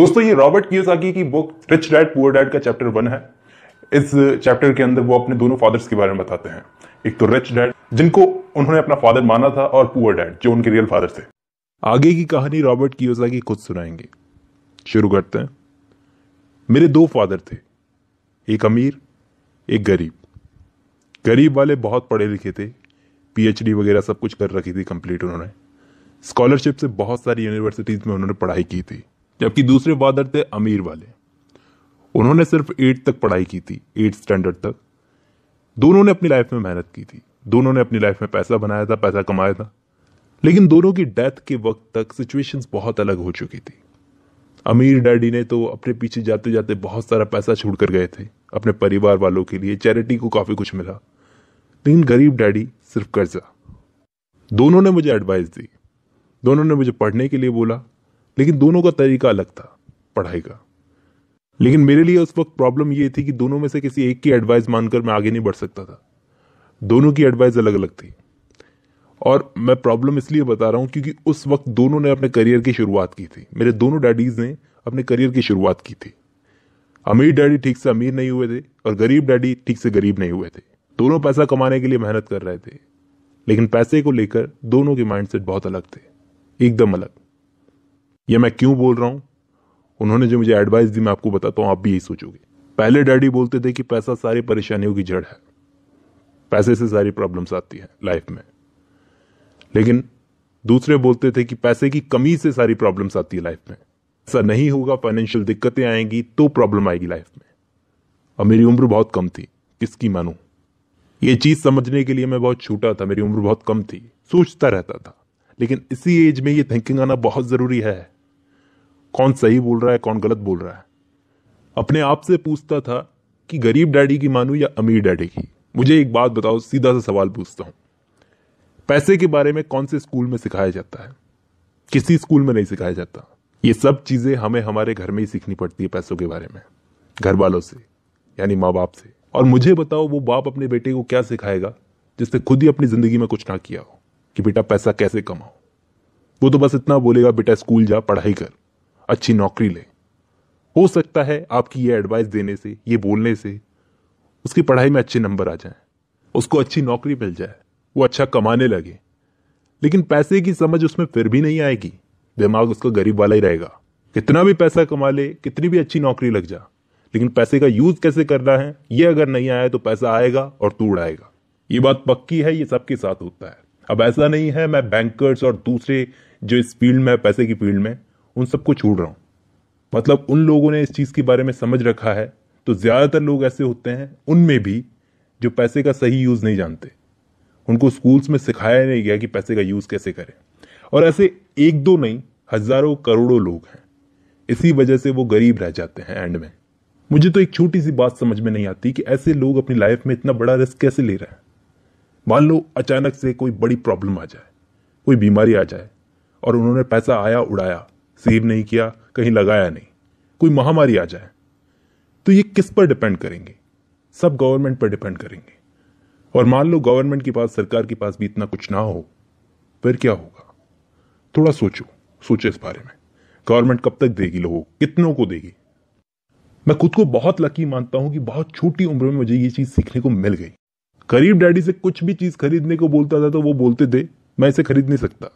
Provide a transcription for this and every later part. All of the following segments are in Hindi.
दोस्तों ये रॉबर्ट कियोसाकी की book rich dad poor dad का चैप्टर वन है इस चैप्टर के अंदर वो अपने दोनों फादर्स के बारे में बताते हैं एक तो रिच डैड जिनको उन्होंने अपना फादर माना था और पुअर डैड जो उनके रियल फादर थे आगे की कहानी रॉबर्ट की खुद सुनाएंगे शुरू करते हैं मेरे दो फादर थे एक अमीर एक गरीब गरीब वाले बहुत पढ़े लिखे थे पीएचडी वगैरह सब कुछ कर रखी थी कंप्लीट उन्होंने स्कॉलरशिप से बहुत सारी यूनिवर्सिटीज़ में उन्होंने पढ़ाई की थी जबकि दूसरे फादर थे अमीर वाले उन्होंने सिर्फ एट तक पढ़ाई की थी एट स्टैंडर्ड तक दोनों ने अपनी लाइफ में मेहनत की थी दोनों ने अपनी लाइफ में पैसा बनाया था पैसा कमाया था लेकिन दोनों की डेथ के वक्त तक सिचुएशंस बहुत अलग हो चुकी थी अमीर डैडी ने तो अपने पीछे जाते जाते बहुत सारा पैसा छोड़ कर गए थे अपने परिवार वालों के लिए चैरिटी को काफ़ी कुछ मिला लेकिन गरीब डैडी सिर्फ कर्जा दोनों ने मुझे एडवाइस दी दोनों ने मुझे पढ़ने के लिए बोला लेकिन दोनों का तरीका अलग था पढ़ाई का लेकिन मेरे लिए उस वक्त प्रॉब्लम ये थी कि दोनों में से किसी एक की एडवाइस मानकर मैं आगे नहीं बढ़ सकता था दोनों की एडवाइस अलग अलग थी और मैं प्रॉब्लम इसलिए बता रहा हूँ क्योंकि उस वक्त दोनों ने अपने करियर की शुरुआत की थी मेरे दोनों डैडीज़ ने अपने करियर की शुरुआत की थी अमीर डैडी ठीक से अमीर नहीं हुए थे और गरीब डैडी ठीक से गरीब नहीं हुए थे दोनों पैसा कमाने के लिए मेहनत कर रहे थे लेकिन पैसे को लेकर दोनों के माइंडसेट बहुत अलग थे एकदम अलग ये मैं क्यों बोल रहा हूँ उन्होंने जो मुझे एडवाइस दी मैं आपको बताता हूँ आप भी यही सोचोगे पहले डैडी बोलते थे कि पैसा सारी परेशानियों की जड़ है पैसे से सारी प्रॉब्लम्स आती है लाइफ में लेकिन दूसरे बोलते थे कि पैसे की कमी से सारी प्रॉब्लम्स आती है लाइफ में ऐसा नहीं होगा फाइनेंशियल दिक्कतें आएंगी तो प्रॉब्लम आएगी लाइफ में और मेरी उम्र बहुत कम थी किसकी मानू ये चीज़ समझने के लिए मैं बहुत छोटा था मेरी उम्र बहुत कम थी सोचता रहता था लेकिन इसी एज में ये थिंकिंग आना बहुत ज़रूरी है कौन सही बोल रहा है कौन गलत बोल रहा है अपने आप से पूछता था कि गरीब डैडी की मानू या अमीर डैडी की मुझे एक बात बताओ सीधा सा सवाल पूछता हूं पैसे के बारे में कौन से स्कूल में सिखाया जाता है किसी स्कूल में नहीं सिखाया जाता ये सब चीज़ें हमें हमारे घर में ही सीखनी पड़ती है पैसों के बारे में घर वालों से यानी माँ बाप से और मुझे बताओ वो बाप अपने बेटे को क्या सिखाएगा जिसने खुद ही अपनी ज़िंदगी में कुछ ना किया हो कि बेटा पैसा कैसे कमाओ वो तो बस इतना बोलेगा बेटा स्कूल जा पढ़ाई कर अच्छी नौकरी लें हो सकता है आपकी ये एडवाइस देने से ये बोलने से उसकी पढ़ाई में अच्छे नंबर आ जाए उसको अच्छी नौकरी मिल जाए वो अच्छा कमाने लगे लेकिन पैसे की समझ उसमें फिर भी नहीं आएगी दिमाग उसका गरीब वाला ही रहेगा कितना भी पैसा कमा ले कितनी भी अच्छी नौकरी लग जा लेकिन पैसे का यूज कैसे करना है ये अगर नहीं आया तो पैसा आएगा और तू उड़ाएगा ये बात पक्की है ये सबके साथ होता है अब ऐसा नहीं है मैं बैंकर्स और दूसरे जो इस फील्ड में पैसे की फील्ड में उन सबको छोड़ रहा हूँ मतलब उन लोगों ने इस चीज़ के बारे में समझ रखा है तो ज़्यादातर लोग ऐसे होते हैं उनमें भी जो पैसे का सही यूज़ नहीं जानते उनको स्कूल्स में सिखाया नहीं गया कि पैसे का यूज़ कैसे करें और ऐसे एक दो नहीं हज़ारों करोड़ों लोग हैं इसी वजह से वो गरीब रह जाते हैं एंड में मुझे तो एक छोटी सी बात समझ में नहीं आती कि ऐसे लोग अपनी लाइफ में इतना बड़ा रिस्क कैसे ले रहे हैं मान लो अचानक से कोई बड़ी प्रॉब्लम आ जाए कोई बीमारी आ जाए और उन्होंने पैसा आया उड़ाया सेव नहीं किया कहीं लगाया नहीं कोई महामारी आ जाए तो ये किस पर डिपेंड करेंगे सब गवर्नमेंट पर डिपेंड करेंगे और मान लो गवर्नमेंट के पास सरकार के पास भी इतना कुछ ना हो फिर क्या होगा थोड़ा सोचो सोचो इस बारे में गवर्नमेंट कब तक देगी लोगों कितनों को देगी मैं खुद को बहुत लकी मानता हूं कि बहुत छोटी उम्र में मुझे ये चीज सीखने को मिल गई गरीब डैडी से कुछ भी चीज खरीदने को बोलता था तो वो बोलते थे मैं इसे खरीद नहीं सकता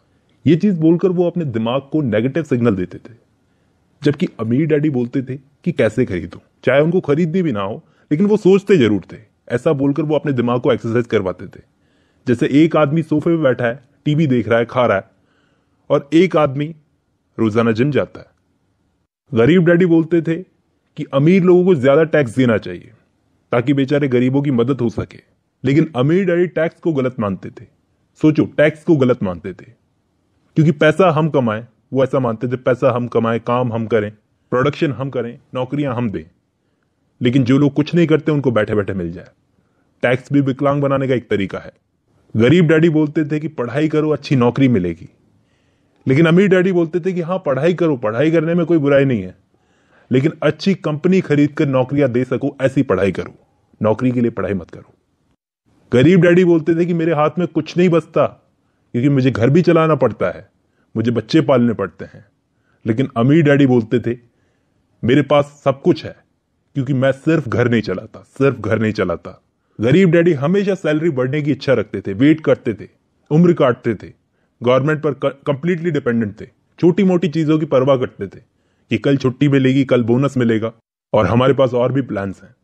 ये चीज बोलकर वो अपने दिमाग को नेगेटिव सिग्नल देते थे जबकि अमीर डैडी बोलते थे कि कैसे खरीदो चाहे उनको खरीदनी भी ना हो लेकिन वो सोचते जरूर थे ऐसा बोलकर वो अपने दिमाग को एक्सरसाइज करवाते थे जैसे एक आदमी सोफे पे बैठा है टीवी देख रहा है खा रहा है और एक आदमी रोजाना जिम जाता है गरीब डैडी बोलते थे कि अमीर लोगों को ज्यादा टैक्स देना चाहिए ताकि बेचारे गरीबों की मदद हो सके लेकिन अमीर डैडी टैक्स को गलत मानते थे सोचो टैक्स को गलत मानते थे क्योंकि पैसा हम कमाएं वो ऐसा मानते थे पैसा हम कमाएं काम हम करें प्रोडक्शन हम करें नौकरियां हम दें लेकिन जो लोग कुछ नहीं करते उनको बैठे बैठे मिल जाए टैक्स भी विकलांग बनाने का एक तरीका है गरीब डैडी बोलते थे कि पढ़ाई करो अच्छी नौकरी मिलेगी लेकिन अमीर डैडी बोलते थे कि हाँ पढ़ाई करो पढ़ाई करने में कोई बुराई नहीं है लेकिन अच्छी कंपनी खरीद कर नौकरियां दे सको ऐसी पढ़ाई करो नौकरी के लिए पढ़ाई मत करो गरीब डैडी बोलते थे कि मेरे हाथ में कुछ नहीं बचता क्योंकि मुझे घर भी चलाना पड़ता है मुझे बच्चे पालने पड़ते हैं लेकिन अमीर डैडी बोलते थे मेरे पास सब कुछ है क्योंकि मैं सिर्फ घर नहीं चलाता सिर्फ घर नहीं चलाता गरीब डैडी हमेशा सैलरी बढ़ने की इच्छा रखते थे वेट करते थे उम्र काटते थे गवर्नमेंट पर कंप्लीटली डिपेंडेंट थे छोटी मोटी चीज़ों की परवाह करते थे कि कल छुट्टी मिलेगी कल बोनस मिलेगा और हमारे पास और भी प्लान्स हैं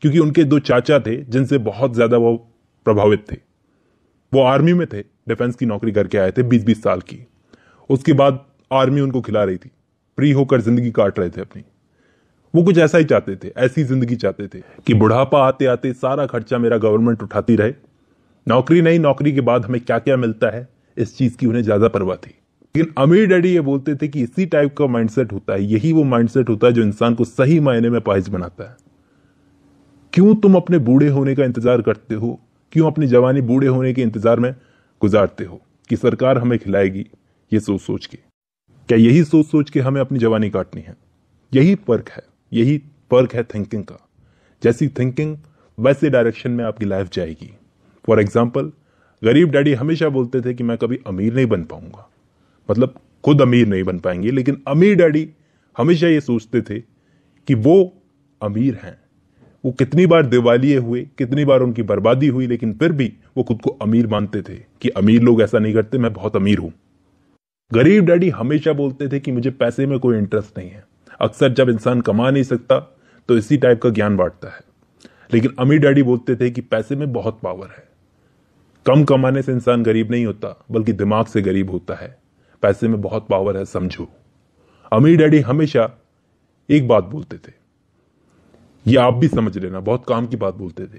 क्योंकि उनके दो चाचा थे जिनसे बहुत ज़्यादा वो प्रभावित थे वो आर्मी में थे डिफेंस की नौकरी करके आए थे बीस बीस साल की उसके बाद आर्मी उनको खिला रही थी फ्री होकर जिंदगी काट रहे थे अपनी वो कुछ ऐसा ही चाहते थे ऐसी जिंदगी चाहते थे कि बुढ़ापा आते आते सारा खर्चा मेरा गवर्नमेंट उठाती रहे नौकरी नहीं नौकरी के बाद हमें क्या क्या मिलता है इस चीज़ की उन्हें ज़्यादा परवाह थी लेकिन अमीर डैडी ये बोलते थे कि इसी टाइप का माइंडसेट होता है यही वो माइंडसेट होता है जो इंसान को सही मायने में पाइज बनाता है क्यों तुम अपने बूढ़े होने का इंतजार करते हो क्यों अपनी जवानी बूढ़े होने के इंतजार में गुजारते हो कि सरकार हमें खिलाएगी ये सोच सोच के क्या यही सोच सोच के हमें अपनी जवानी काटनी है यही फर्क है यही फर्क है थिंकिंग का जैसी थिंकिंग वैसे डायरेक्शन में आपकी लाइफ जाएगी फॉर एग्जाम्पल गरीब डैडी हमेशा बोलते थे कि मैं कभी अमीर नहीं बन पाऊंगा मतलब खुद अमीर नहीं बन पाएंगे लेकिन अमीर डैडी हमेशा ये सोचते थे कि वो अमीर हैं वो कितनी बार दिवालिए हुए कितनी बार उनकी बर्बादी हुई लेकिन फिर भी वो खुद को अमीर मानते थे कि अमीर लोग ऐसा नहीं करते मैं बहुत अमीर हूं गरीब डैडी हमेशा बोलते थे कि मुझे पैसे में कोई इंटरेस्ट नहीं है अक्सर जब इंसान कमा नहीं सकता तो इसी टाइप का ज्ञान बांटता है लेकिन अमीर डैडी बोलते थे कि पैसे में बहुत पावर है कम कमाने से इंसान गरीब नहीं होता बल्कि दिमाग से गरीब होता है पैसे में बहुत पावर है समझो अमीर डैडी हमेशा एक बात बोलते थे ये आप भी समझ लेना बहुत काम की बात बोलते थे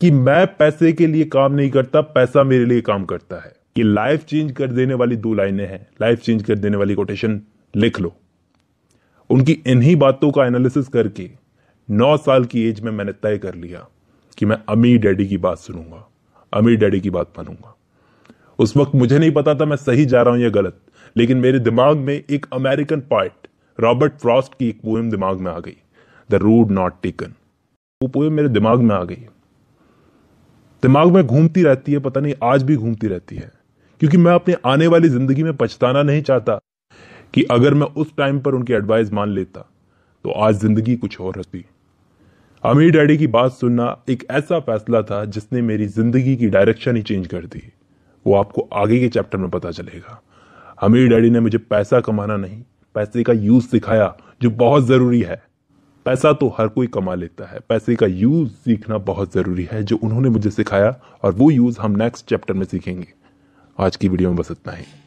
कि मैं पैसे के लिए काम नहीं करता पैसा मेरे लिए काम करता है कि लाइफ चेंज कर देने वाली दो लाइनें हैं लाइफ चेंज कर देने वाली कोटेशन लिख लो उनकी इन्हीं बातों का एनालिसिस करके नौ साल की एज में मैंने तय कर लिया कि मैं अमीर डैडी की बात सुनूंगा अमीर डैडी की बात मानूंगा उस वक्त मुझे नहीं पता था मैं सही जा रहा हूं या गलत लेकिन मेरे दिमाग में एक अमेरिकन पार्ट रॉबर्ट फ्रॉस्ट की एक पोएम दिमाग में आ गई द रूड नॉट टेकन वो पोएम मेरे दिमाग में आ गई दिमाग में घूमती रहती है पता नहीं आज भी घूमती रहती है क्योंकि मैं अपने आने वाली जिंदगी में पछताना नहीं चाहता कि अगर मैं उस टाइम पर उनकी एडवाइस मान लेता तो आज जिंदगी कुछ और होती अमीर डैडी की बात सुनना एक ऐसा फैसला था जिसने मेरी जिंदगी की डायरेक्शन ही चेंज कर दी वो आपको आगे के चैप्टर में पता चलेगा अमीर डैडी ने मुझे पैसा कमाना नहीं पैसे का यूज सिखाया जो बहुत जरूरी है पैसा तो हर कोई कमा लेता है पैसे का यूज़ सीखना बहुत ज़रूरी है जो उन्होंने मुझे सिखाया और वो यूज़ हम नेक्स्ट चैप्टर में सीखेंगे आज की वीडियो में बस इतना ही